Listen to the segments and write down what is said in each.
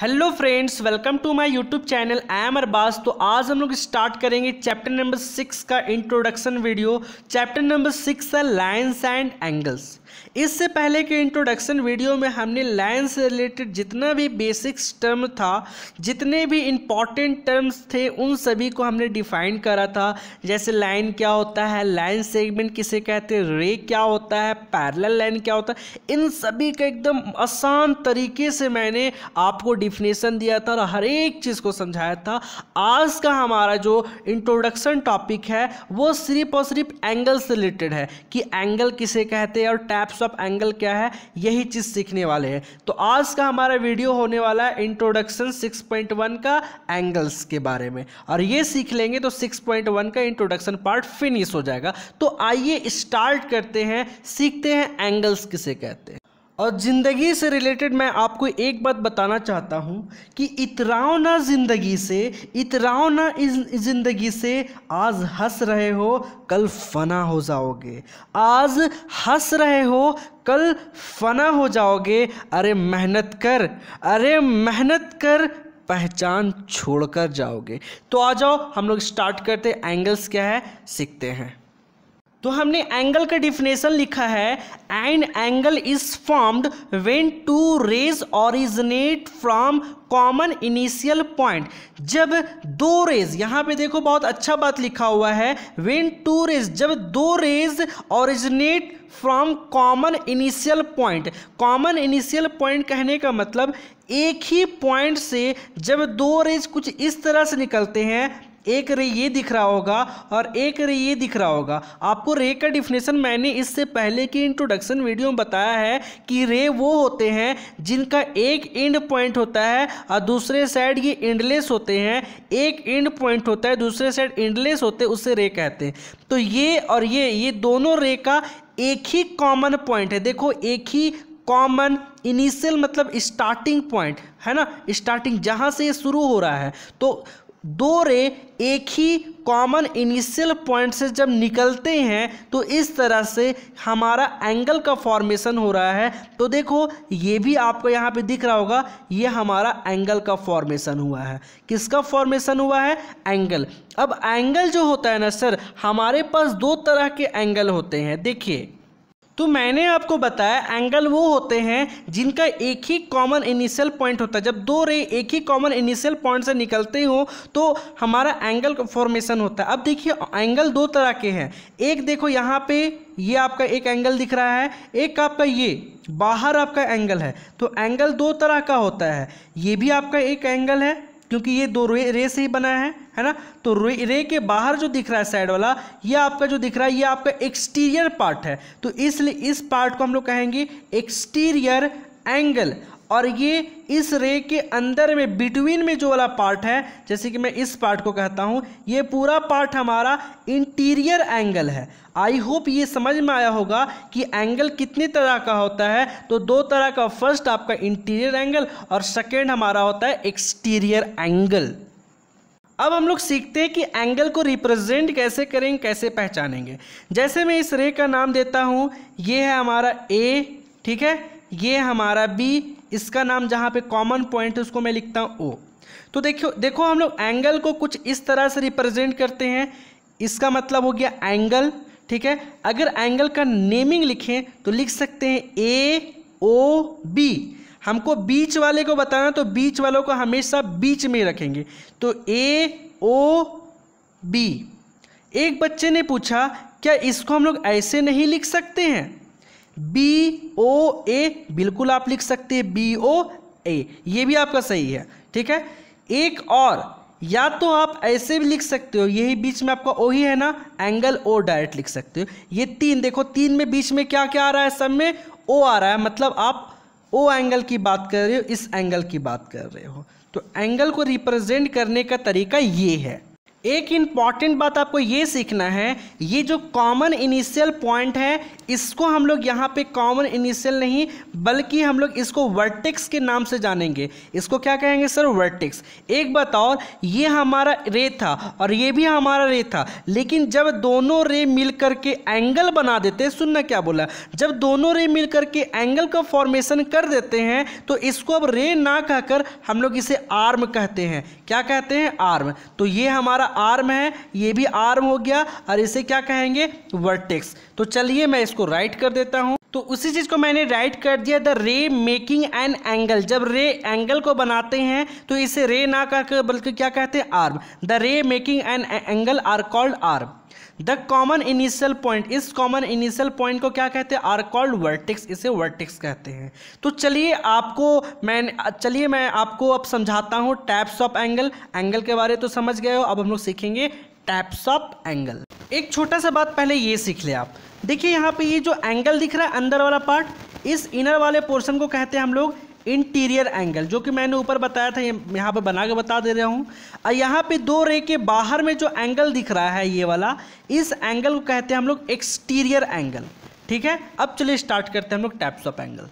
hello friends welcome to my YouTube channel I am Arbaz तो आज हम लोग स्टार्ट करेंगे चैप्टर नंबर सिक्स का introduction video chapter number six है लाइन्स एंड एंगल्स इससे पहले के इंट्रोडक्शन वीडियो में हमने लाइन से रिलेटेड जितना भी बेसिक्स टर्म था जितने भी इम्पॉर्टेंट टर्म्स थे उन सभी को हमने डिफाइन करा था जैसे लाइन क्या होता है लाइन सेगमेंट किसे कहते हैं रे क्या होता है पैरल लाइन क्या होता है इन सभी का एकदम आसान तरीके से मैंने आपको डिफिनेशन दिया था और हर एक चीज़ को समझाया था आज का हमारा जो इंट्रोडक्शन टॉपिक है वो सिर्फ और सिर्फ एंगल से रिलेटेड है कि एंगल किसे कहते हैं और टाइप्स ऑफ एंगल क्या है यही चीज़ सीखने वाले हैं तो आज का हमारा वीडियो होने वाला है इंट्रोडक्शन सिक्स का एंगल्स के बारे में और ये सीख लेंगे तो सिक्स का इंट्रोडक्शन पार्ट फिनिश हो जाएगा तो आइए स्टार्ट करते हैं सीखते हैं एंगल्स किसे कहते हैं और ज़िंदगी से रिलेटेड मैं आपको एक बात बताना चाहता हूँ कि इतराओ ना ज़िंदगी से इतराओ ना इस ज़िंदगी से आज हंस रहे हो कल फना हो जाओगे आज हंस रहे हो कल फना हो जाओगे अरे मेहनत कर अरे मेहनत कर पहचान छोड़कर जाओगे तो आ जाओ हम लोग स्टार्ट करते एंगल्स क्या है सीखते हैं तो हमने एंगल का डिफिनेशन लिखा है and angle is formed when two rays originate from common initial point जब दो रेज यहाँ पे देखो बहुत अच्छा बात लिखा हुआ है व्हेन टू रेज जब दो rays originate from common initial point common initial point कहने का मतलब एक ही पॉइंट से जब दो रेज कुछ इस तरह से निकलते हैं एक रे ये दिख रहा होगा और एक रे ये दिख रहा होगा आपको रे का डिफिनेशन मैंने इससे पहले की इंट्रोडक्शन वीडियो में बताया है कि रे वो होते हैं जिनका एक एंड पॉइंट होता है और दूसरे साइड ये एंडलेस होते हैं एक एंड पॉइंट होता है दूसरे साइड एंडलेस होते हैं उससे रे कहते हैं तो ये और ये ये दोनों रे का एक ही कॉमन पॉइंट है देखो एक ही कॉमन इनिशियल मतलब स्टार्टिंग पॉइंट है ना स्टार्टिंग जहाँ से ये शुरू हो रहा है तो दो रे एक ही कॉमन इनिशियल पॉइंट से जब निकलते हैं तो इस तरह से हमारा एंगल का फॉर्मेशन हो रहा है तो देखो ये भी आपको यहाँ पे दिख रहा होगा ये हमारा एंगल का फॉर्मेशन हुआ है किसका फॉर्मेशन हुआ है एंगल अब एंगल जो होता है ना सर हमारे पास दो तरह के एंगल होते हैं देखिए तो मैंने आपको बताया एंगल वो होते हैं जिनका एक ही कॉमन इनिशियल पॉइंट होता है जब दो रे एक ही कॉमन इनिशियल पॉइंट से निकलते हो तो हमारा एंगल फॉर्मेशन होता है अब देखिए एंगल दो तरह के हैं एक देखो यहाँ पे ये आपका एक एंगल दिख रहा है एक आपका ये बाहर आपका एंगल है तो एंगल दो तरह का होता है ये भी आपका एक एंगल है क्योंकि ये दो रे रे से ही बना है है ना तो रे रे के बाहर जो दिख रहा है साइड वाला ये आपका जो दिख रहा है ये आपका एक्सटीरियर पार्ट है तो इसलिए इस पार्ट को हम लोग कहेंगे एक्सटीरियर एंगल और ये इस रे के अंदर में बिटवीन में जो वाला पार्ट है जैसे कि मैं इस पार्ट को कहता हूँ ये पूरा पार्ट हमारा इंटीरियर एंगल है आई होप ये समझ में आया होगा कि एंगल कितने तरह का होता है तो दो तरह का फर्स्ट आपका इंटीरियर एंगल और सेकेंड हमारा होता है एक्सटीरियर एंगल अब हम लोग सीखते हैं कि एंगल को रिप्रेजेंट कैसे करेंगे कैसे पहचानेंगे जैसे मैं इस रे का नाम देता हूँ ये है हमारा ए ठीक है ये हमारा बी इसका नाम जहाँ पे कॉमन पॉइंट है उसको मैं लिखता हूँ ओ तो देखियो देखो हम लोग एंगल को कुछ इस तरह से रिप्रेजेंट करते हैं इसका मतलब हो गया एंगल ठीक है अगर एंगल का नेमिंग लिखें तो लिख सकते हैं ए ओ बी हमको बीच वाले को बताना तो बीच वालों को हमेशा बीच में रखेंगे तो ए ओ बी एक बच्चे ने पूछा क्या इसको हम लोग ऐसे नहीं लिख सकते हैं बी ओ ए बिल्कुल आप लिख सकते हैं बी ओ ए ये भी आपका सही है ठीक है एक और या तो आप ऐसे भी लिख सकते हो यही बीच में आपका ओ ही है ना एंगल ओ डायरेक्ट लिख सकते हो ये तीन देखो तीन में बीच में क्या क्या आ रहा है सब में ओ आ रहा है मतलब आप ओ एंगल की बात कर रहे हो इस एंगल की बात कर रहे हो तो एंगल को रिप्रेजेंट करने का तरीका ये है एक इम्पॉर्टेंट बात आपको ये सीखना है ये जो कॉमन इनिशियल पॉइंट है इसको हम लोग यहाँ पे कॉमन इनिशियल नहीं बल्कि हम लोग इसको वर्टेक्स के नाम से जानेंगे इसको क्या कहेंगे सर वर्टेक्स एक बताओ ये हमारा रे था और ये भी हमारा रे था लेकिन जब दोनों रे मिल करके एंगल बना देते हैं सुनना क्या बोला जब दोनों रे मिल करके एंगल का फॉर्मेशन कर देते हैं तो इसको अब रे ना कहकर हम लोग इसे आर्म कहते हैं क्या कहते हैं आर्म तो ये हमारा आर्म है ये भी आर्म हो गया और इसे क्या कहेंगे वर्टेक्स तो चलिए मैं इसको राइट कर देता हूँ तो उसी चीज़ को मैंने राइट कर दिया the ray making an angle जब रे एंगल को बनाते हैं तो इसे रे ना कहकर बल्कि क्या कहते हैं arm the ray making an angle are called arm the common initial point इस कॉमन इनिशियल पॉइंट को क्या कहते हैं आर कॉल्ड वर्टिक्स इसे वर्टिक्स कहते हैं तो चलिए आपको मैं चलिए मैं आपको अब समझाता हूँ टैप्स ऑफ एंगल एंगल के बारे तो समझ गए हो अब हम लोग सीखेंगे टैप्स ऑफ एंगल एक छोटा सा बात पहले ये सीख ले आप देखिए यहाँ पे ये जो एंगल दिख रहा है अंदर वाला पार्ट इस इनर वाले पोर्शन को कहते हैं हम लोग इंटीरियर एंगल जो कि मैंने ऊपर बताया था यहाँ पे बना के बता दे रहा हूँ और यहाँ पे दो रे के बाहर में जो एंगल दिख रहा है ये वाला इस एंगल को कहते हैं हम लोग एक्सटीरियर एंगल ठीक है अब चलिए स्टार्ट करते हैं हम लोग टैप्स ऑफ एंगल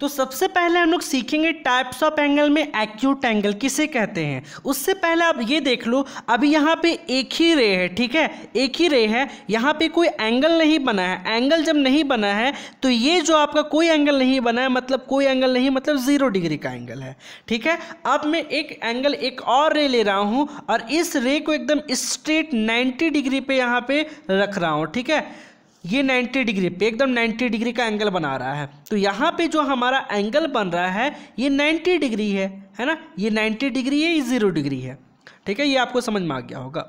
तो सबसे पहले हम लोग सीखेंगे टाइप्स ऑफ एंगल में एक्यूट एंगल किसे कहते हैं उससे पहले आप ये देख लो अभी यहाँ पे एक ही रे है ठीक है एक ही रे है यहाँ पे कोई एंगल नहीं बना है एंगल जब नहीं बना है तो ये जो आपका कोई एंगल नहीं बना है मतलब कोई एंगल नहीं मतलब ज़ीरो डिग्री का एंगल है ठीक है अब मैं एक एंगल एक और रे ले रहा हूँ और इस रे को एकदम स्ट्रेट नाइन्टी डिग्री पे यहाँ पे रख रहा हूँ ठीक है ये 90 डिग्री पे एकदम 90 डिग्री का एंगल बना रहा है तो यहाँ पे जो हमारा एंगल बन रहा है ये 90 डिग्री है है ना ये 90 डिग्री है ये ज़ीरो डिग्री है ठीक है ये आपको समझ में आ गया होगा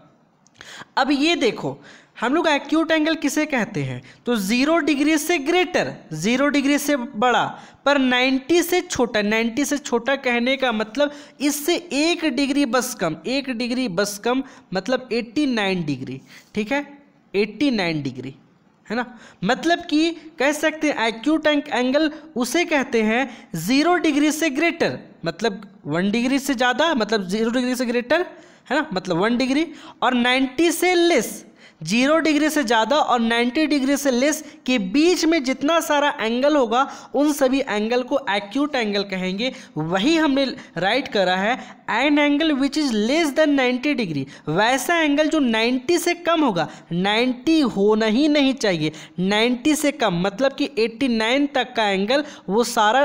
अब ये देखो हम लोग एक्यूट एंगल किसे कहते हैं तो ज़ीरो डिग्री से ग्रेटर ज़ीरो डिग्री से बड़ा पर नाइन्टी से छोटा नाइन्टी से छोटा कहने का मतलब इससे एक डिग्री बस कम एक डिग्री बस कम मतलब नाइन डिग्री ठीक है नाइन डिग्री है ना मतलब कि कह सकते हैं एक्यू टैंक एंगल उसे कहते हैं ज़ीरो डिग्री से ग्रेटर मतलब वन डिग्री से ज़्यादा मतलब ज़ीरो डिग्री से ग्रेटर है ना मतलब वन डिग्री और नाइन्टी से लेस जीरो डिग्री से ज़्यादा और नाइन्टी डिग्री से लेस के बीच में जितना सारा एंगल होगा उन सभी एंगल को एक्यूट एंगल कहेंगे वही हमने राइट करा है an angle which is less than ninety degree वैसा एंगल जो नाइन्टी से कम होगा नाइन्टी होना ही नहीं चाहिए नाइन्टी से कम मतलब कि नाइन तक का एंगल वो सारा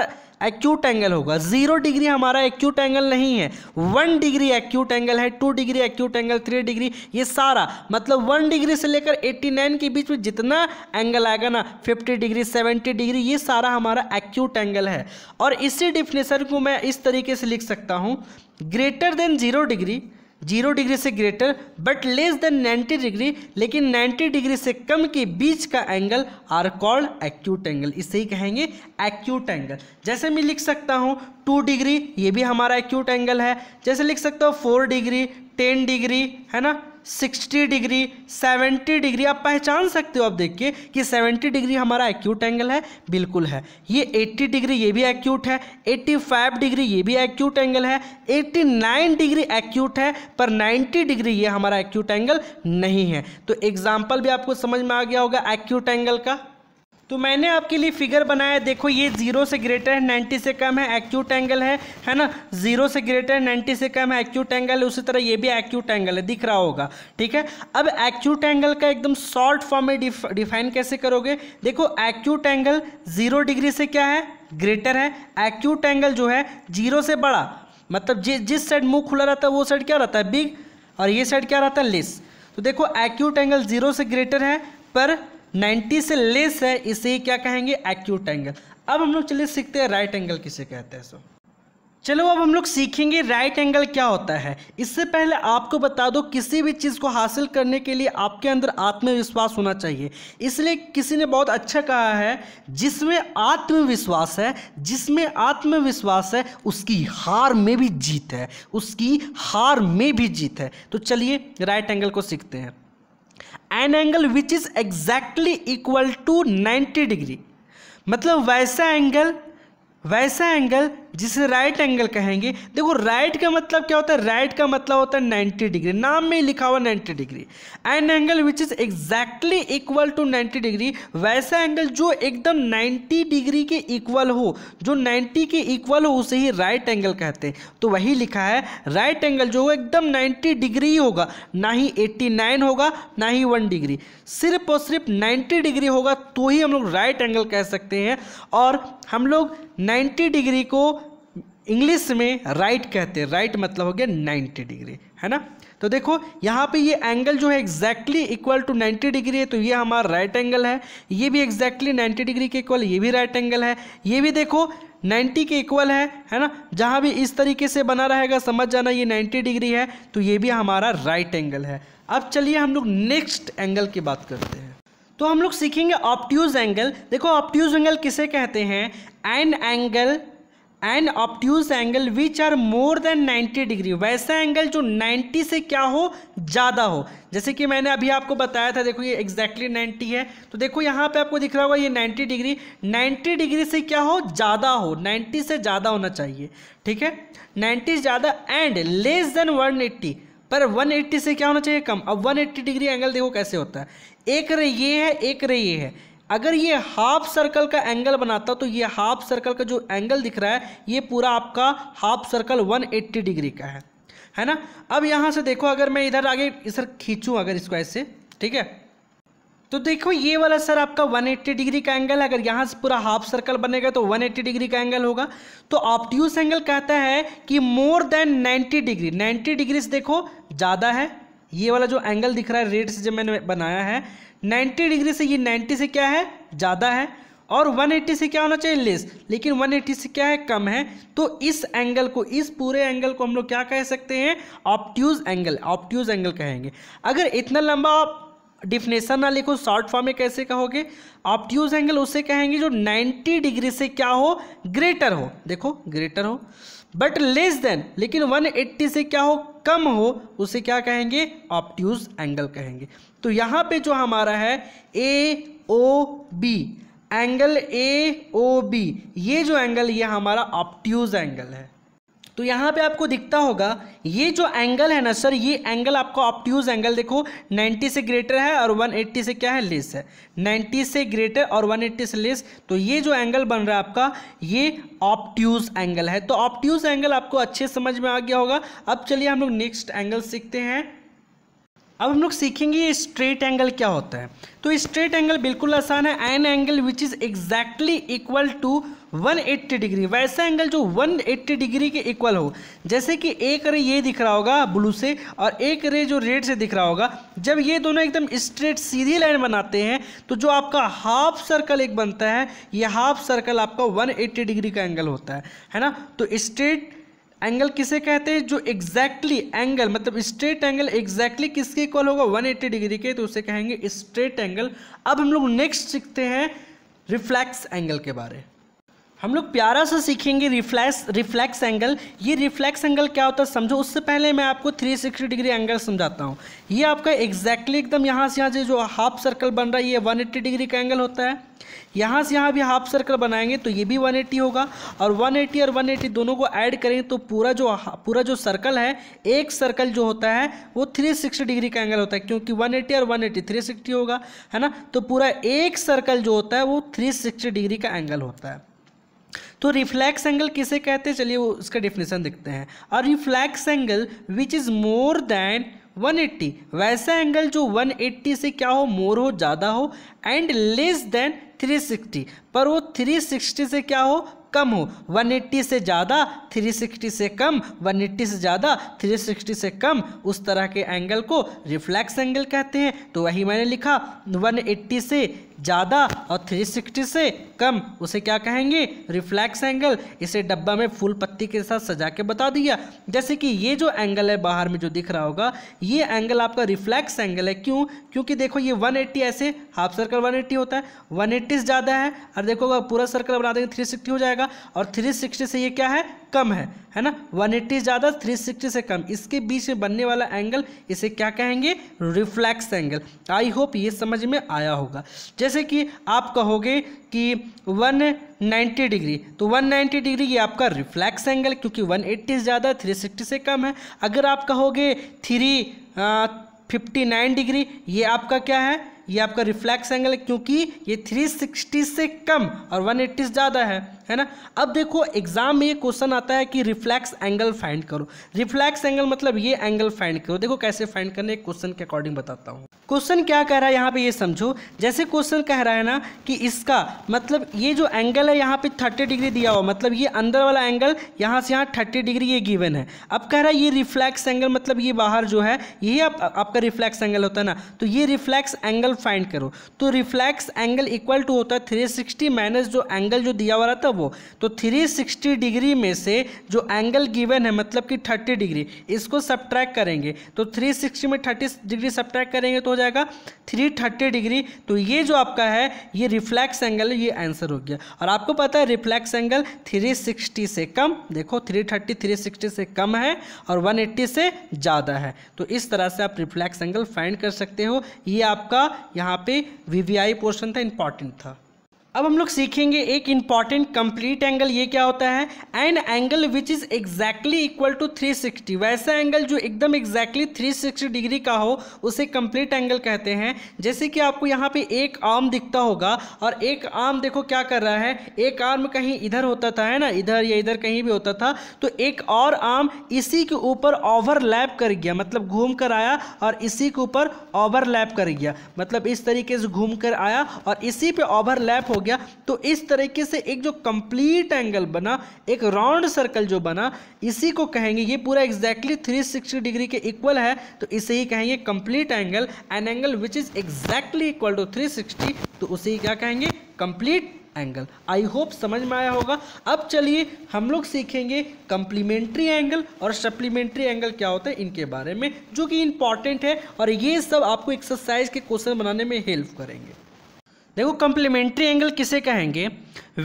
एक्यूट एंगल होगा जीरो डिग्री हमारा एक्यूट एंगल नहीं है वन डिग्री एक्यूट एंगल है two degree acute angle three degree ये सारा मतलब वन डिग्री से लेकर एट्टी नाइन के बीच में जितना एंगल आएगा ना फिफ्टी डिग्री सेवेंटी डिग्री ये सारा हमारा एक्यूट एंगल है और इसी डिफिनेशन को मैं इस तरीके से लिख सकता हूँ greater than zero degree zero degree से greater but less than 90 degree लेकिन 90 डिग्री से कम के बीच का angle are called acute angle इसे ही कहेंगे एक्यूट एंगल जैसे मैं लिख सकता हूँ टू डिग्री ये भी हमारा एक्यूट एंगल है जैसे लिख सकता हूँ फोर डिग्री टेन डिग्री है ना 60 डिग्री 70 डिग्री आप पहचान सकते हो आप देखिए कि 70 डिग्री हमारा एक्यूट एंगल है बिल्कुल है ये 80 डिग्री ये भी एक्यूट है 85 डिग्री ये भी एक्यूट एंगल है 89 डिग्री एक्यूट है पर 90 डिग्री ये हमारा एक्यूट एंगल नहीं है तो एग्जाम्पल भी आपको समझ में आ गया होगा एक्यूट एंगल का तो मैंने आपके लिए फिगर बनाया देखो ये जीरो से ग्रेटर है नाइन्टी से कम है एक्यूट एंगल है है ना जीरो से ग्रेटर है नाइन्टी से कम है एक्यूट एंगल है उसी तरह ये भी एक्यूट एंगल है दिख रहा होगा ठीक है अब एक्यूट एंगल का एकदम शॉर्ट फॉर्म में डिफाइन कैसे करोगे देखो एक्यूट एंगल जीरो डिग्री से क्या है ग्रेटर है एक्यूट एंगल जो है जीरो से बड़ा मतलब जि, जिस साइड मुंह खुला रहता है वो साइड क्या रहता है बिग और ये साइड क्या रहता है लेस तो देखो एक्यूट एंगल जीरो से ग्रेटर है पर 90 से लेस है इसे क्या कहेंगे एक्यूट एंगल अब हम लोग चलिए सीखते हैं राइट एंगल किसे कहते हैं सो चलो अब हम लोग सीखेंगे राइट एंगल क्या होता है इससे पहले आपको बता दो किसी भी चीज़ को हासिल करने के लिए आपके अंदर आत्मविश्वास होना चाहिए इसलिए किसी ने बहुत अच्छा कहा है जिसमें आत्मविश्वास है जिसमें आत्मविश्वास है उसकी हार में भी जीत है उसकी हार में भी जीत है तो चलिए राइट एंगल को सीखते हैं an angle which is exactly equal to 90 degree मतलब वैसा एंगल वैसा एंगल जिसे राइट एंगल कहेंगे देखो राइट का मतलब क्या होता है राइट का मतलब होता है नाइन्टी डिग्री नाम में ही लिखा हुआ ninety degree an angle which is exactly equal to ninety degree वैसा एंगल जो एकदम नाइन्टी डिग्री के इक्वल हो जो नाइन्टी के इक्वल हो उसे ही राइट एंगल कहते हैं तो वही लिखा है राइट एंगल जो एकदम नाइन्टी डिग्री ही होगा ना ही एट्टी नाइन होगा ना ही वन डिग्री सिर्फ और सिर्फ नाइन्टी डिग्री होगा तो ही हम लोग राइट एंगल कह सकते हैं और हम लोग नाइन्टी डिग्री को इंग्लिश में राइट कहते हैं राइट मतलब हो गया नाइन्टी डिग्री है ना तो देखो यहाँ पे ये एंगल जो है एग्जैक्टली इक्वल टू 90 डिग्री है तो ये हमारा राइट एंगल है ये भी एग्जैक्टली exactly 90 डिग्री के इक्वल ये भी राइट एंगल है ये भी देखो 90 के इक्वल है है ना जहाँ भी इस तरीके से बना रहेगा समझ जाना ये 90 डिग्री है तो ये भी हमारा राइट एंगल है अब चलिए हम लोग नेक्स्ट एंगल की बात करते हैं तो हम लोग सीखेंगे ऑप्ट्यूज एंगल देखो ऑप्ट्यूज एंगल किसे कहते हैं an angle and obtuse angle which are more than 90 degree वैसा एंगल जो 90 से क्या हो ज़्यादा हो जैसे कि मैंने अभी आपको बताया था देखो ये एग्जैक्टली exactly 90 है तो देखो यहाँ पे आपको दिख रहा होगा ये 90 डिग्री 90 डिग्री से क्या हो ज़्यादा हो 90 से ज़्यादा होना चाहिए ठीक है 90 ज़्यादा एंड लेस देन वन पर 180 से क्या होना चाहिए कम अब 180 डिग्री एंगल देखो कैसे होता है एक रे ये है एक रे ये है अगर ये हाफ सर्कल का एंगल बनाता तो ये हाफ सर्कल का जो एंगल दिख रहा है ये पूरा आपका हाफ सर्कल 180 डिग्री का है है ना अब यहाँ से देखो अगर मैं इधर आगे इधर खींचूँ अगर इसको ऐसे ठीक है तो देखो ये वाला सर आपका 180 डिग्री का एंगल है अगर यहाँ से पूरा हाफ सर्कल बनेगा तो 180 डिग्री का एंगल होगा तो ऑप्टियूस एंगल कहता है कि मोर देन 90 डिग्री 90 डिग्री से देखो ज़्यादा है ये वाला जो एंगल दिख रहा है रेड से जब मैंने बनाया है 90 डिग्री से ये 90 से क्या है ज़्यादा है और 180 से क्या होना चाहिए लेस लेकिन 180 से क्या है कम है तो इस एंगल को इस पूरे एंगल को हम लोग क्या कह सकते हैं ऑप्ट्यूज एंगल ऑप्ट्यूज एंगल कहेंगे अगर इतना लंबा आप डिफिनेशन ना लिखो शॉर्ट फॉर्म में कैसे कहोगे ऑप्ट्यूज एंगल उसे कहेंगे जो 90 डिग्री से क्या हो ग्रेटर हो देखो ग्रेटर हो बट लेस देन लेकिन 180 से क्या हो कम हो उसे क्या कहेंगे ऑप्ट्यूज एंगल कहेंगे तो यहाँ पे जो हमारा है A O B angle A O B ये जो एंगल ये हमारा ऑप्ट्यूज एंगल है तो यहाँ पे आपको दिखता होगा ये जो एंगल है ना सर ये एंगल आपका ऑप्ट्यूज एंगल देखो 90 से ग्रेटर है और 180 से क्या है लेस है 90 से ग्रेटर और 180 से लेस तो ये जो एंगल बन रहा है आपका ये ऑप्ट्यूज एंगल है तो ऑप्ट्यूज एंगल आपको अच्छे समझ में आ गया होगा अब चलिए हम लोग नेक्स्ट एंगल सीखते हैं अब हम लोग सीखेंगे ये स्ट्रेट एंगल क्या होता है तो स्ट्रेट एंगल बिल्कुल आसान है an angle which is exactly equal to 180 degree वैसा एंगल जो 180 डिग्री के इक्वल हो जैसे कि एक रे ये दिख रहा होगा ब्लू से और एक रे जो रेड से दिख रहा होगा जब ये दोनों एकदम स्ट्रेट सीधी लाइन बनाते हैं तो जो आपका हाफ सर्कल एक बनता है ये हाफ सर्कल आपका 180 डिग्री का एंगल होता है है ना तो स्ट्रेट एंगल किसे कहते हैं जो एग्जैक्टली exactly एंगल मतलब स्ट्रेट एंगल एग्जैक्टली किसके इक्वल होगा 180 डिग्री के तो उसे कहेंगे स्ट्रेट एंगल अब हम लोग नेक्स्ट सीखते हैं रिफ्लैक्स एंगल के बारे में हम लोग प्यारा सा सीखेंगे रिफ्लैक्स रिफ्लैक्स एंगल ये रिफ्लैक्स एंगल क्या होता है समझो उससे पहले मैं आपको 360 डिग्री एंगल समझाता हूँ ये आपका एग्जैक्टली एकदम यहाँ से यहाँ से जो हाफ सर्कल बन रहा है ये 180 डिग्री का एंगल होता है यहाँ से यहाँ भी हाफ सर्कल बनाएंगे तो ये भी वन होगा और वन और वन दोनों को ऐड करें तो पूरा जो पूरा जो सर्कल है एक सर्कल जो होता है वो थ्री डिग्री का एंगल होता है क्योंकि वन और वन एट्टी होगा है ना तो पूरा एक सर्कल जो होता है वो थ्री डिग्री का एंगल होता है तो रिफ्लैक्स एंगल किसे कहते हैं चलिए वो उसका डिफिनेशन देखते हैं और reflex angle which is more than 180 वैसा एंगल जो 180 से क्या हो मोर हो ज़्यादा हो एंड लेस देन 360 पर वो 360 से क्या हो कम हो 180 से ज़्यादा 360 से कम 180 से ज़्यादा 360 से कम उस तरह के एंगल को रिफ्लैक्स एंगल कहते हैं तो वही मैंने लिखा 180 से ज़्यादा और 360 से कम उसे क्या कहेंगे रिफ्लैक्स एंगल इसे डब्बा में फूल पत्ती के साथ सजा के बता दिया जैसे कि ये जो एंगल है बाहर में जो दिख रहा होगा ये एंगल आपका रिफ्लैक्स एंगल है क्यों क्योंकि देखो ये 180 ऐसे हाफ सर्कल 180 होता है 180 ज़्यादा है और देखो अगर पूरा सर्कल बना देंगे सिक्सटी हो जाएगा और सिक्सटी से ये क्या है कम है है ना 180 ज़्यादा सिक्सटी से कम इसके बीच में बनने वाला एंगल इसे क्या कहेंगे रिफ्लैक्स एंगल आई होप ये समझ में आया होगा जैसे कि आप कहोगे कि 190 डिग्री तो 190 डिग्री ये आपका रिफ्लैक्स एंगल क्योंकि 180 ज़्यादा 360 से कम है अगर आप कहोगे थ्री फिफ्टी नाइन डिग्री ये आपका क्या है ये आपका रिफ्लैक्स एंगल है क्योंकि ये 360 से कम और 180 ज़्यादा है है ना अब देखो एग्जाम में ये क्वेश्चन आता है कि रिफ्लैक्स एंगल फाइंड करो रिफ्लैक्स एंगल मतलब ये एंगल फाइंड करो देखो कैसे फाइंड करने क्वेश्चन के अकॉर्डिंग बताता हूँ क्वेश्चन क्या कह रहा है यहाँ पे ये समझो जैसे क्वेश्चन कह रहा है ना कि इसका मतलब ये जो एंगल है यहाँ पे थर्टी डिग्री दिया हुआ मतलब ये अंदर वाला एंगल यहाँ से यहाँ थर्टी डिग्री ये गिवन है अब कह रहा है ये रिफ्लैक्स एंगल मतलब ये बाहर जो है ये आप, आपका रिफ्लैक्स एंगल होता है ना तो ये रिफ्लैक्स एंगल फाइंड करो तो रिफ्लैक्स एंगल इक्वल टू होता है थ्री सिक्सटी माइनस जो एंगल जो दिया हुआ था वो तो 360 डिग्री में से जो एंगल गिवन है मतलब कि 30 डिग्री इसको सब्ट्रैक्ट करेंगे तो 360 में 30 डिग्री सब्ट्रैक्ट करेंगे तो हो जाएगा 330 डिग्री तो ये जो आपका है ये रिफ्लैक्स एंगल ये आंसर हो गया और आपको पता है रिफ्लैक्स एंगल 360 से कम देखो 330 360 से कम है और 180 से ज़्यादा है तो इस तरह से आप रिफ्लैक्स एंगल फाइंड कर सकते हो ये आपका यहाँ पे वी पोर्शन था इंपॉर्टेंट था अब हम लोग सीखेंगे एक इंपॉर्टेंट कंप्लीट एंगल ये क्या होता है an angle which is exactly equal to 360 वैसा एंगल जो एकदम एग्जैक्टली 360 डिग्री का हो उसे कंप्लीट एंगल कहते हैं जैसे कि आपको यहाँ पे एक आर्म दिखता होगा और एक आर्म देखो क्या कर रहा है एक आर्म कहीं इधर होता था है ना इधर या इधर कहीं भी होता था तो एक और आर्म इसी के ऊपर ओवरलैप कर गया मतलब घूम कर आया और इसी के ऊपर ओवरलैप कर गया मतलब इस तरीके से घूम कर आया और इसी पे ओवरलैप हो गया तो इस तरीके से एक जो कंप्लीट एंगल बना एक राउंड सर्कल जो बना इसी को कहेंगे ये पूरा एग्जैक्टली 360 डिग्री के इक्वल है तो इसे ही कहेंगे complete angle an angle which is exactly equal to 360 तो उसे ही क्या कहेंगे कंप्लीट एंगल आई होप समझ में आया होगा अब चलिए हम लोग सीखेंगे कंप्लीमेंट्री एंगल और सप्लीमेंट्री एंगल क्या होता है इनके बारे में जो कि इंपॉर्टेंट है और ये सब आपको एक्सरसाइज के क्वेश्चन बनाने में हेल्प करेंगे देखो कंप्लीमेंट्री एंगल किसे कहेंगे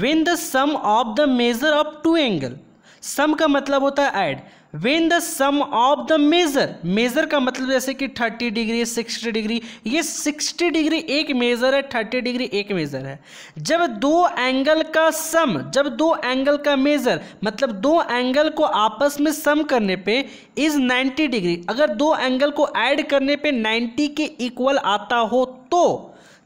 when the sum of the measure of two angle sum का मतलब होता है add when the sum of the measure measure का मतलब जैसे कि 30 डिग्री 60 डिग्री ये 60 डिग्री एक मेजर है 30 डिग्री एक मेजर है जब दो एंगल का सम जब दो एंगल का मेजर मतलब दो एंगल को आपस में सम करने पे इज 90 डिग्री अगर दो एंगल को ऐड करने पे 90 के इक्वल आता हो तो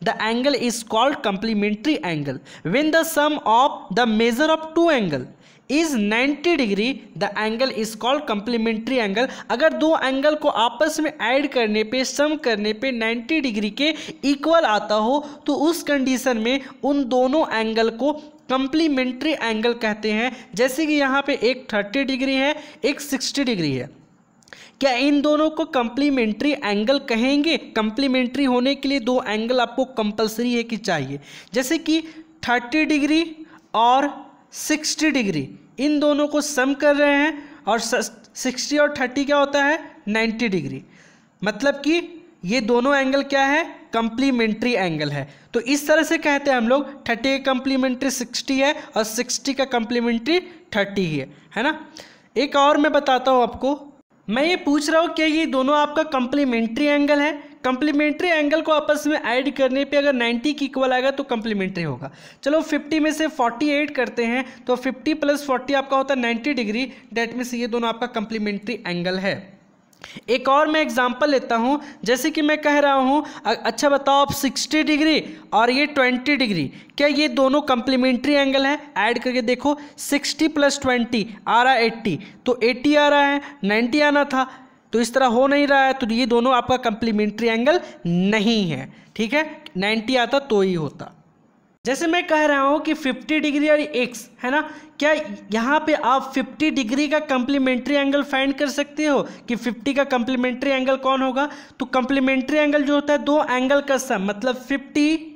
the angle is called complementary angle when the sum of the measure of two angle is 90 degree the angle is called complementary angle अगर दो एंगल को आपस में ऐड करने पे सम करने पे 90 डिग्री के इक्वल आता हो तो उस कंडीशन में उन दोनों एंगल को कंप्लीमेंट्री एंगल कहते हैं जैसे कि यहाँ पे एक 30 डिग्री है एक 60 डिग्री है क्या इन दोनों को कंप्लीमेंट्री एंगल कहेंगे कंप्लीमेंट्री होने के लिए दो एंगल आपको कंपलसरी है कि चाहिए जैसे कि थर्टी डिग्री और सिक्सटी डिग्री इन दोनों को सम कर रहे हैं और सिक्सटी और थर्टी क्या होता है नाइन्टी डिग्री मतलब कि ये दोनों एंगल क्या है कंप्लीमेंट्री एंगल है तो इस तरह से कहते हैं हम लोग थर्टी का कंप्लीमेंट्री सिक्सटी है और सिक्सटी का कंप्लीमेंट्री थर्टी ही है है ना एक और मैं बताता हूँ आपको मैं ये पूछ रहा हूँ कि ये दोनों आपका कम्प्लीमेंट्री एंगल है कम्प्लीमेंट्री एंगल को आपस में ऐड करने पे अगर 90 की इक्वल आएगा तो कम्प्लीमेंट्री होगा चलो 50 में से 40 ऐड करते हैं तो 50 प्लस 40 आपका होता है 90 डिग्री डेट मीन्स ये दोनों आपका कम्प्लीमेंट्री एंगल है एक और मैं एग्जांपल लेता हूँ जैसे कि मैं कह रहा हूँ अच्छा बताओ आप 60 डिग्री और ये 20 डिग्री क्या ये दोनों कंप्लीमेंट्री एंगल हैं ऐड करके देखो 60 प्लस ट्वेंटी आ रहा है तो 80 आ रहा है 90 आना था तो इस तरह हो नहीं रहा है तो ये दोनों आपका कंप्लीमेंट्री एंगल नहीं है ठीक है नाइन्टी आता तो ही होता जैसे मैं कह रहा हूँ कि 50 डिग्री और एक्स है ना क्या यहाँ पे आप 50 डिग्री का कम्प्लीमेंट्री एंगल फाइंड कर सकते हो कि 50 का कम्प्लीमेंट्री एंगल कौन होगा तो कम्प्लीमेंट्री एंगल जो होता है दो एंगल का सम मतलब 50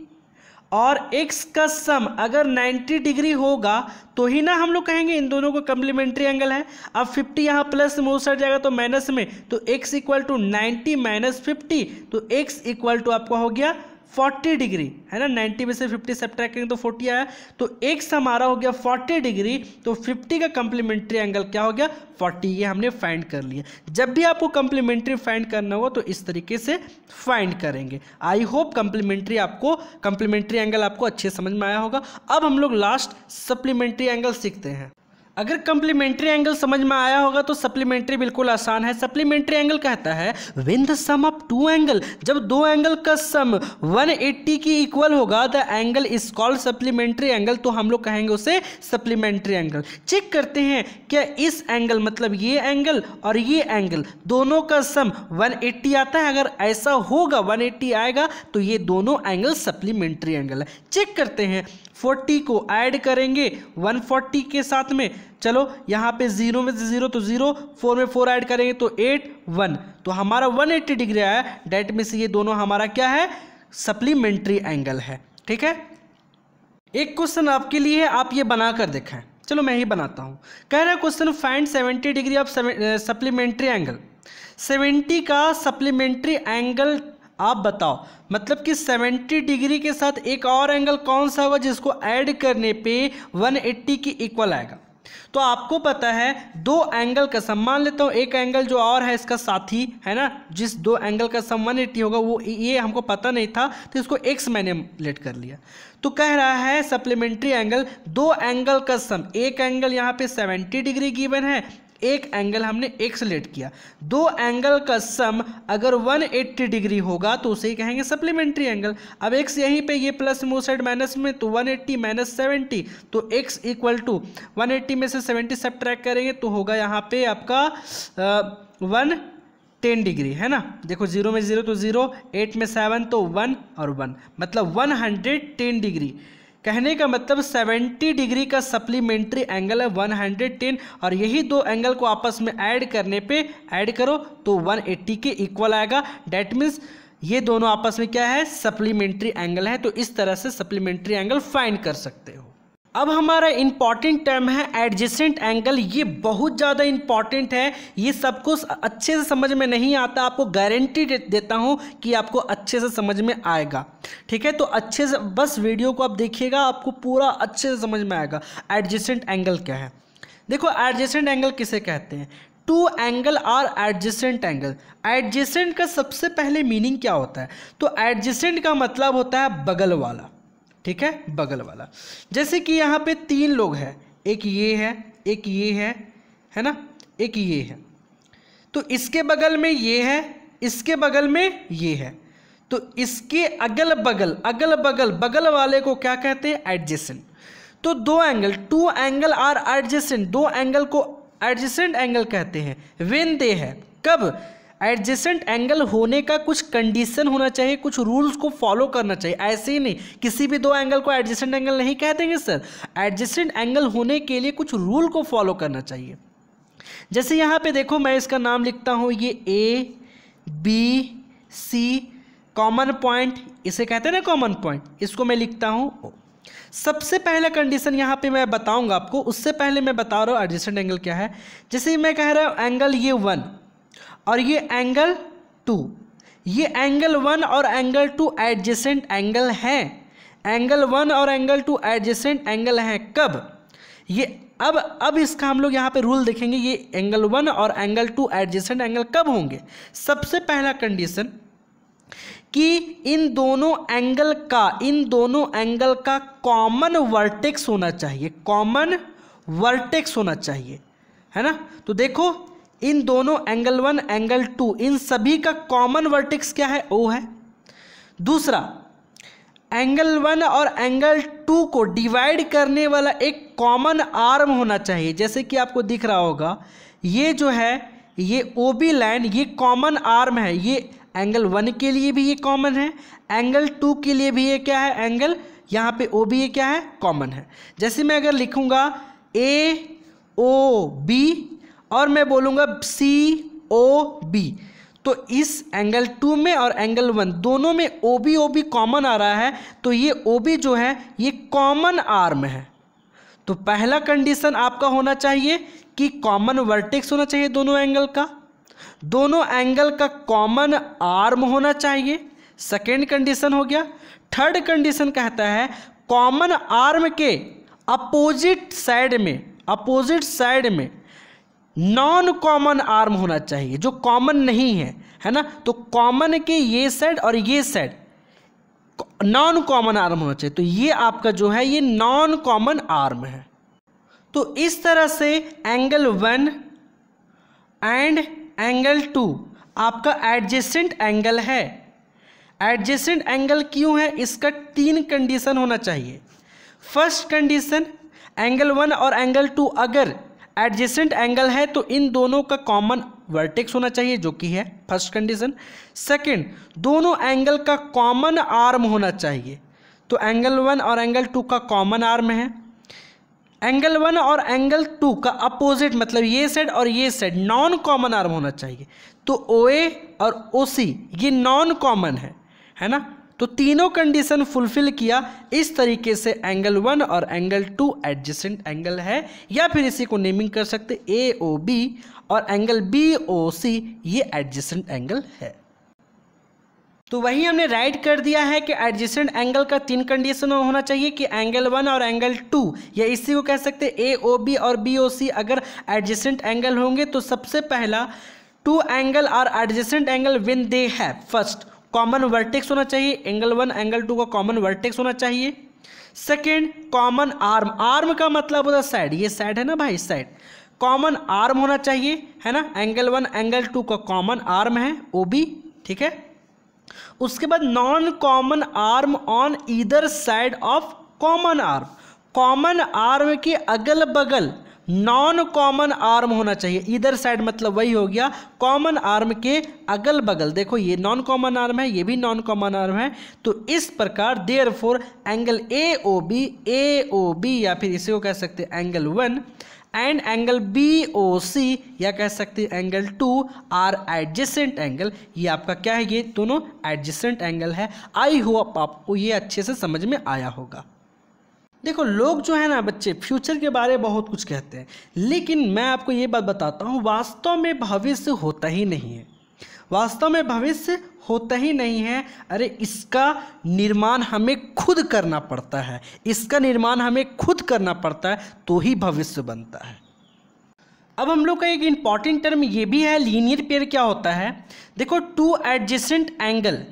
और x का सम अगर 90 डिग्री होगा तो ही ना हम लोग कहेंगे इन दोनों को कम्प्लीमेंट्री एंगल है अब 50 यहाँ प्लस में उठ जाएगा तो माइनस में तो x equal to ninety minus fifty तो एक्स इक्वल टू आपका हो गया फोर्टी डिग्री है ना नाइन्टी में से फिफ्टी सब्ट्रैक्ट करेंगे तो फोर्टी आया तो एक्स हमारा हो गया फोर्टी डिग्री तो फिफ्टी का कंप्लीमेंट्री एंगल क्या हो गया फोर्टी ये हमने फाइंड कर लिया जब भी आपको कंप्लीमेंट्री फाइंड करना होगा तो इस तरीके से फाइंड करेंगे आई होप कंप्लीमेंट्री आपको कंप्लीमेंट्री एंगल आपको अच्छे समझ में आया होगा अब हम लोग लास्ट सप्लीमेंट्री एंगल सीखते हैं अगर कंप्लीमेंट्री एंगल समझ में आया होगा तो सप्लीमेंट्री बिल्कुल आसान है सप्लीमेंट्री एंगल कहता है when the sum of two angle जब दो एंगल का सम 180 की इक्वल होगा the angle is called supplementary angle तो हम लोग कहेंगे उसे सप्लीमेंट्री एंगल चेक करते हैं क्या इस एंगल मतलब ये एंगल और ये एंगल दोनों का सम 180 आता है अगर ऐसा होगा 180 आएगा तो ये दोनों एंगल सप्लीमेंट्री एंगल है चेक करते हैं फोर्टी को ऐड करेंगे वन फोर्टी के साथ में चलो यहाँ पे जीरो में जीरो तो जीरो फोर में फोर ऐड करेंगे तो एट वन तो हमारा वन एट्टी डिग्री आया डेट में से ये दोनों हमारा क्या है सप्लीमेंट्री एंगल है ठीक है एक क्वेश्चन आपके लिए आप ये बना कर देखें चलो मैं ही बनाता हूँ कह रहा है question find seventy degree of supplementary angle seventy का सप्लीमेंट्री एंगल आप बताओ मतलब कि 70 डिग्री के साथ एक और एंगल कौन सा होगा जिसको ऐड करने पे 180 की इक्वल आएगा तो आपको पता है दो एंगल का सम मान लेता हूँ एक एंगल जो और है इसका साथी है ना जिस दो एंगल का सम 180 होगा वो ये हमको पता नहीं था तो इसको एक्स लेट कर लिया तो कह रहा है सप्लीमेंट्री एंगल दो एंगल का सम एक एंगल यहाँ पे 70 डिग्री गिवन है एक एंगल हमने एक सेलेक्ट किया दो एंगल का सम अगर 180 डिग्री होगा तो उसे कहेंगे सप्लीमेंट्री एंगल अब एक्स यहीं पे ये प्लस में साइड माइनस में तो 180 एट्टी माइनस सेवेंटी तो एक्स इक्वल टू वन में से सेवेंटी सब करेंगे तो होगा यहाँ पे आपका वन टेन डिग्री है ना देखो जीरो में जीरो तो जीरो एट में सेवन तो वन और वन मतलब वन हंड्रेड टेन डिग्री कहने का मतलब 70 डिग्री का सप्लीमेंट्री एंगल है 110 और यही दो एंगल को आपस में ऐड करने पे ऐड करो तो 180 के इक्वल आएगा डैट मीन्स ये दोनों आपस में क्या है सप्लीमेंट्री एंगल है तो इस तरह से सप्लीमेंट्री एंगल फाइंड कर सकते हो अब हमारा इम्पॉर्टेंट टर्म है एडजेसेंट एंगल ये बहुत ज़्यादा इम्पॉर्टेंट है ये सब कुछ अच्छे से समझ में नहीं आता आपको गारंटी देता हूँ कि आपको अच्छे से समझ में आएगा ठीक है तो अच्छे से बस वीडियो को आप देखिएगा आपको पूरा अच्छे से समझ में आएगा एडजेसेंट एंगल क्या है देखो एडजेसेंट एंगल किसे कहते हैं two angle are adjacent angle adjacent का सबसे पहले मीनिंग क्या होता है तो एडजेसेंट का मतलब होता है बगल वाला ठीक है बगल वाला जैसे कि यहाँ पे तीन लोग हैं एक ये है एक ये है है ना एक ये है तो इसके बगल में ये है इसके बगल में ये है तो इसके अगल बगल अगल बगल बगल वाले को क्या कहते हैं एडजेसेंट तो दो angle two angle are adjacent दो एंगल को एडजेसेंट एंगल कहते हैं वेन दे है कब एडजेसेंट एंगल होने का कुछ कंडीशन होना चाहिए कुछ रूल्स को फॉलो करना चाहिए ऐसे ही नहीं किसी भी दो एंगल को एडजेसेंट एंगल नहीं कह देंगे सर एडजेसेंट एंगल होने के लिए कुछ रूल को फॉलो करना चाहिए जैसे यहाँ पे देखो मैं इसका नाम लिखता हूँ ये A B C common point इसे कहते हैं ना कॉमन पॉइंट इसको मैं लिखता हूँ सबसे पहला कंडीशन यहाँ पे मैं बताऊंगा आपको उससे पहले मैं बता रहा हूँ एडजेसेंट एंगल क्या है जैसे मैं कह रहा हूँ एंगल ये वन और ये एंगल टू ये एंगल वन और एंगल टू एडजेसेंट एंगल हैं एंगल वन और एंगल टू एडजेसेंट एंगल हैं कब ये अब अब इसका हम लोग यहाँ पे रूल देखेंगे ये एंगल वन और एंगल टू एडजेसेंट एंगल कब होंगे सबसे पहला कंडीशन कि इन दोनों एंगल का इन दोनों एंगल का कॉमन वर्टेक्स होना चाहिए कॉमन वर्टेक्स होना चाहिए है ना तो देखो इन दोनों एंगल वन एंगल टू इन सभी का कॉमन वर्टिक्स क्या है ओ है दूसरा एंगल वन और एंगल टू को डिवाइड करने वाला एक कॉमन आर्म होना चाहिए जैसे कि आपको दिख रहा होगा ये जो है ये ओ बी लाइन ये कॉमन आर्म है ये एंगल वन के लिए भी ये कॉमन है एंगल टू के लिए भी ये क्या है एंगल यहाँ पे ओ बी ये क्या है कॉमन है जैसे मैं अगर लिखूँगा ए ओ बी और मैं बोलूँगा सी ओ बी तो इस एंगल टू में और एंगल वन दोनों में O B O B common आ रहा है तो ये ओ बी जो है ये कॉमन आर्म है तो पहला कंडीशन आपका होना चाहिए कि कॉमन वर्टेक्स होना चाहिए दोनों एंगल का दोनों एंगल का कॉमन आर्म होना चाहिए सेकेंड कंडीशन हो गया थर्ड कंडीशन कहता है कॉमन आर्म के अपोजिट साइड में अपोजिट साइड में नॉन कॉमन आर्म होना चाहिए जो कॉमन नहीं है है ना तो कॉमन के ये साइड और ये साइड नॉन कॉमन आर्म होना चाहिए तो ये आपका जो है ये नॉन कॉमन आर्म है तो इस तरह से angle one and angle two आपका एडजेसेंट एंगल है एडजेसेंट एंगल क्यों है इसका तीन कंडीशन होना चाहिए फर्स्ट कंडीशन एंगल वन और एंगल टू अगर एडजेसेंट एंगल है तो इन दोनों का कॉमन वर्टेक्स होना चाहिए जो कि है फर्स्ट कंडीशन सेकंड दोनों एंगल का कॉमन आर्म होना चाहिए तो एंगल वन और एंगल टू का कॉमन आर्म है एंगल वन और एंगल टू का अपोजिट मतलब ये साइड और ये साइड नॉन कॉमन आर्म होना चाहिए तो ओ और ओ ये नॉन कॉमन है है ना तो तीनों कंडीशन फुलफिल किया इस तरीके से एंगल वन और एंगल टू एडजस्टेंट एंगल है या फिर इसी को नेमिंग कर सकते ए ओ बी और एंगल बी ओ सी ये एडजस्टेंट एंगल है तो वही हमने राइट कर दिया है कि एडजस्टेंट एंगल का तीन कंडीशन होना चाहिए कि एंगल वन और एंगल टू या इसी को कह सकते ए ओ बी और बी ओ सी अगर एडजस्टेंट एंगल होंगे तो सबसे पहला टू एंगल और एडजस्टेंट एंगल विन दे है फर्स्ट कॉमन वर्टेक्स होना चाहिए एंगल वन एंगल टू का कॉमन वर्टेक्स होना चाहिए सेकेंड कॉमन आर्म आर्म का मतलब होता है साइड ये साइड है ना भाई साइड कॉमन आर्म होना चाहिए है ना एंगल वन एंगल टू का कॉमन आर्म है ओ बी ठीक है उसके बाद non common arm on either side of common arm common arm के अगल बगल नॉन कॉमन आर्म होना चाहिए इधर साइड मतलब वही हो गया कॉमन आर्म के अगल बगल देखो ये नॉन कॉमन आर्म है ये भी नॉन कॉमन आर्म है तो इस प्रकार therefore angle A O B A O B या फिर इसे को कह सकते हैं angle one and angle B O C या कह सकते हैं angle two are adjacent angle ये आपका क्या है ये दोनों एडजेसेंट एंगल है आई होप आपको ये अच्छे से समझ में आया होगा देखो लोग जो है ना बच्चे फ्यूचर के बारे में बहुत कुछ कहते हैं लेकिन मैं आपको ये बात बताता हूँ वास्तव में भविष्य होता ही नहीं है वास्तव में भविष्य होता ही नहीं है अरे इसका निर्माण हमें खुद करना पड़ता है इसका निर्माण हमें खुद करना पड़ता है तो ही भविष्य बनता है अब हम लोग का एक इम्पॉर्टेंट टर्म ये भी है लीनियर पेयर क्या होता है देखो two adjacent angle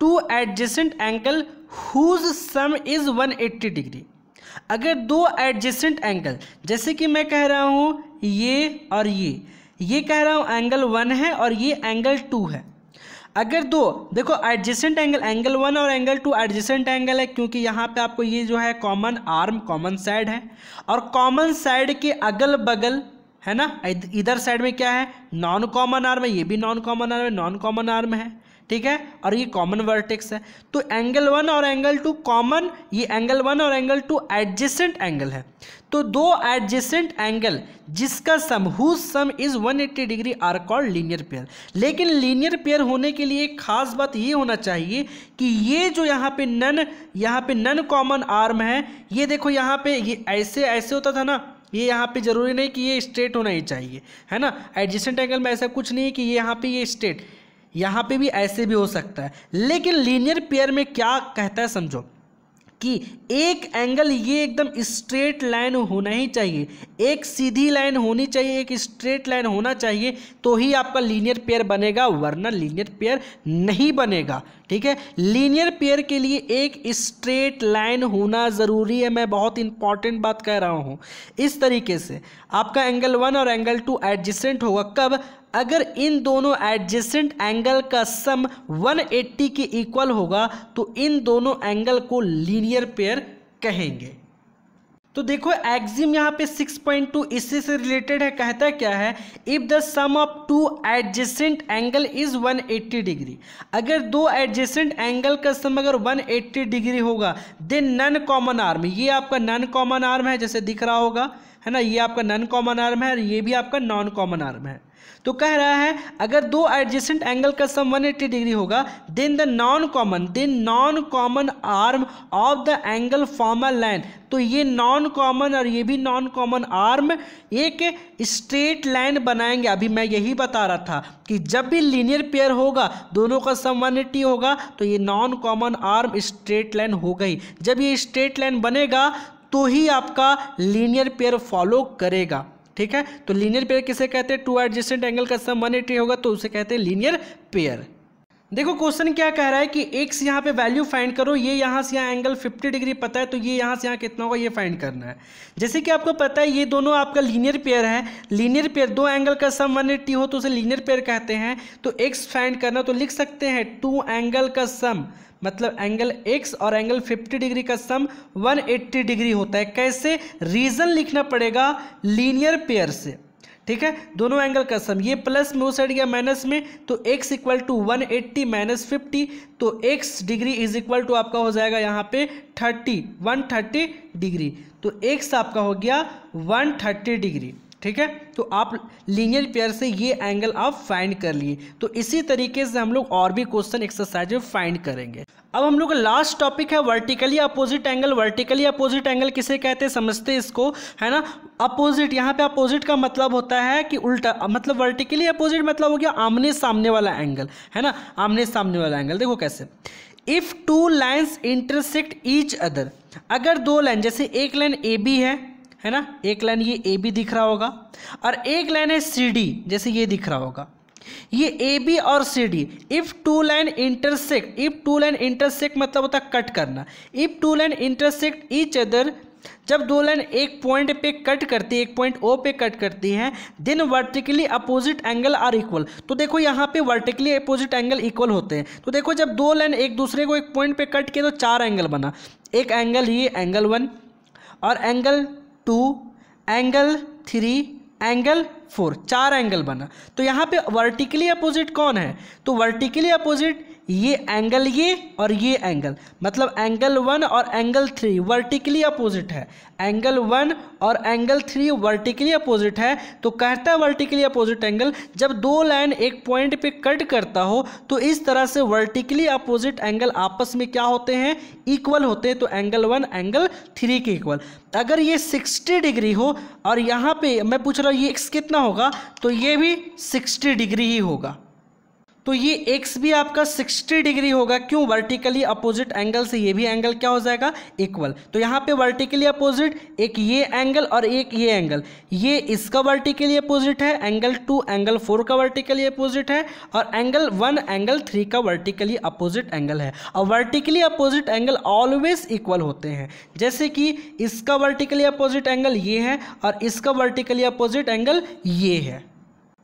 two adjacent angle whose sum is 180 degree अगर दो एडजेसेंट एंगल जैसे कि मैं कह रहा हूँ ये और ये ये कह रहा हूँ एंगल वन है और ये एंगल टू है अगर दो देखो एडजेसेंट एंगल एंगल वन और एंगल टू एडजेसेंट एंगल है क्योंकि यहाँ पे आपको ये जो है कॉमन आर्म कॉमन साइड है और कॉमन साइड के अगल बगल है ना इधर साइड में क्या है नॉन कॉमन आर्म है ये भी नॉन कॉमन आर्म है नॉन कॉमन आर्म है ठीक है और ये कॉमन वर्टेक्स है तो एंगल वन और एंगल टू कॉमन ये एंगल वन और एंगल टू एडजेसेंट एंगल है तो दो एडजेसेंट एंगल जिसका sum whose sum is 180 degree are called linear pair लेकिन लीनियर पेयर होने के लिए एक खास बात ये होना चाहिए कि ये जो यहाँ पे नन यहाँ पे नन कॉमन आर्म है ये देखो यहाँ पे ये ऐसे ऐसे होता था ना ये यहाँ पे ज़रूरी नहीं कि ये स्ट्रेट होना ही चाहिए है ना एडजेसेंट एंगल में ऐसा कुछ नहीं है कि ये यहाँ पे ये स्ट्रेट यहाँ पे भी ऐसे भी हो सकता है लेकिन लीनियर पेयर में क्या कहता है समझो कि एक एंगल ये एकदम स्ट्रेट लाइन होना ही चाहिए एक सीधी लाइन होनी चाहिए एक स्ट्रेट लाइन होना चाहिए तो ही आपका लीनियर पेयर बनेगा वरना लीनियर पेयर नहीं बनेगा ठीक है लीनियर पेयर के लिए एक स्ट्रेट लाइन होना ज़रूरी है मैं बहुत इंपॉर्टेंट बात कह रहा हूँ इस तरीके से आपका एंगल वन और एंगल टू एडजस्टेंट होगा कब अगर इन दोनों एडजस्टेंट एंगल का सम 180 के इक्वल होगा तो इन दोनों एंगल को लीनियर पेयर कहेंगे तो देखो एक्जिम यहाँ पे 6.2 इससे से रिलेटेड है कहता क्या है if the sum of two adjacent angle is 180 degree अगर दो एडजस्टेंट एंगल का सम अगर 180 डिग्री होगा देन नन कॉमन आर्म ये आपका नन कॉमन आर्म है जैसे दिख रहा होगा है ना ये आपका नॉन कॉमन आर्म है और ये भी आपका नॉन कॉमन आर्म है तो कह रहा है अगर दो एडजेसेंट एंगल का सम 180 डिग्री होगा then the non common then non common arm of the angle form a line तो ये नॉन कॉमन और ये भी नॉन कॉमन आर्म एक स्ट्रेट लाइन बनाएंगे अभी मैं यही बता रहा था कि जब भी लीनियर पेयर होगा दोनों का सम 180 होगा तो ये non common arm straight line हो गई जब ये स्ट्रेट लाइन बनेगा तो ही आपका लीनियर पेयर फॉलो करेगा ठीक है तो लीनियर पेयर किसे कहते हैं टू एडजस्टेंट एंगल का सम 180 होगा तो उसे कहते हैं लीनियर पेयर देखो क्वेश्चन क्या कह रहा है कि एक्स यहाँ पे वैल्यू फाइंड करो ये यहाँ से यहाँ एंगल 50 डिग्री पता है तो ये यहाँ से यहाँ कितना होगा ये फाइंड करना है जैसे कि आपको पता है ये दोनों आपका लीनियर पेयर है लीनियर पेयर दो एंगल का सम 180 हो तो उसे लीनियर पेयर कहते हैं तो एक्स फाइंड करना तो लिख सकते हैं टू एंगल का सम मतलब एंगल एक्स और एंगल 50 डिग्री का सम 180 डिग्री होता है कैसे रीज़न लिखना पड़ेगा लीनियर पेयर से ठीक है दोनों एंगल का सम ये प्लस में हो साइड गया माइनस में तो x equal to one eighty minus fifty तो x degree is equal to आपका हो जाएगा यहाँ पे थर्टी वन थर्टी डिग्री तो एक्स आपका हो गया वन थर्टी डिग्री ठीक है तो आप लीनियर पेयर से ये एंगल आप फाइंड कर लिए तो इसी तरीके से हम लोग और भी क्वेश्चन एक्सरसाइज में फाइंड करेंगे अब हम लोग का लास्ट टॉपिक है vertically opposite angle vertically opposite angle किसे कहते हैं समझते इसको है ना अपोजिट यहाँ पे अपोजिट का मतलब होता है कि उल्टा मतलब वर्टिकली अपोजिट मतलब हो गया आमने सामने वाला एंगल है ना आमने सामने वाला एंगल देखो कैसे if two lines intersect each other अगर दो लाइन जैसे एक लाइन ए बी है है ना एक लाइन ये ए बी दिख रहा होगा और एक लाइन है सी डी जैसे ये दिख रहा होगा ये ए बी और C D if two line intersect if two line intersect मतलब होता है कट करना if two line intersect each other जब दो लाइन एक पॉइंट पे कट करती है एक पॉइंट ओ पे कट करती है then vertically opposite angle are equal तो देखो यहाँ पे वर्टिकली अपोजिट एंगल इक्वल होते हैं तो देखो जब दो लाइन एक दूसरे को एक पॉइंट पे कट किए तो चार एंगल बना एक एंगल ये एंगल वन और angle two angle three angle four चार एंगल बना तो यहाँ पे वर्टिकली अपोजिट कौन है तो वर्टिकली अपोजिट ये एंगल ये और ये एंगल मतलब एंगल वन और एंगल थ्री वर्टिकली अपोजिट है एंगल वन और एंगल थ्री वर्टिकली अपोजिट है तो कहता है वर्टिकली अपोजिट एंगल जब दो लाइन एक पॉइंट पे कट करता हो तो इस तरह से वर्टिकली अपोजिट एंगल आपस में क्या होते हैं इक्वल होते हैं तो एंगल वन एंगल थ्री के इक्वल अगर ये सिक्सटी डिग्री हो और यहाँ पर मैं पूछ रहा हूँ ये कितना होगा तो ये भी सिक्सटी डिग्री ही होगा तो ये एक्स भी आपका 60 डिग्री होगा क्यों वर्टिकली अपोजिट एंगल से ये भी एंगल क्या हो जाएगा इक्वल तो यहाँ पे वर्टिकली अपोजिट एक ये एंगल और एक ये एंगल ये इसका वर्टिकली अपोजिट है एंगल टू एंगल फोर का वर्टिकली अपोजिट है और एंगल वन एंगल थ्री का वर्टिकली अपोजिट एंगल है और vertically opposite angle always equal होते हैं जैसे कि इसका वर्टिकली अपोजिट एंगल ये है और इसका वर्टिकली अपोजिट एंगल ये है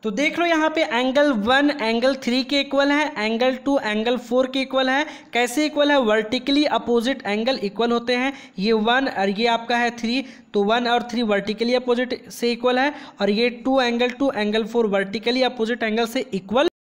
तो देख लो यहाँ पे एंगल वन एंगल थ्री के इक्वल है एंगल टू एंगल फोर के इक्वल है कैसे इक्वल है वर्टिकली अपोजिट एंगल इक्वल होते हैं ये वन और ये आपका है थ्री तो वन और थ्री वर्टिकली अपोजिट से इक्वल है और ये two angle two angle four vertically opposite angle से इक्वल